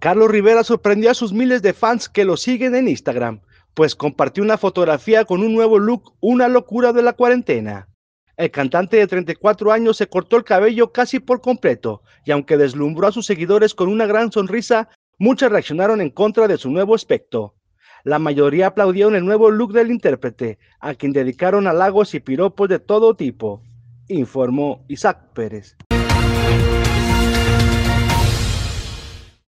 Carlos Rivera sorprendió a sus miles de fans que lo siguen en Instagram, pues compartió una fotografía con un nuevo look, una locura de la cuarentena. El cantante de 34 años se cortó el cabello casi por completo, y aunque deslumbró a sus seguidores con una gran sonrisa, muchas reaccionaron en contra de su nuevo aspecto. La mayoría aplaudieron el nuevo look del intérprete, a quien dedicaron halagos y piropos de todo tipo, informó Isaac Pérez.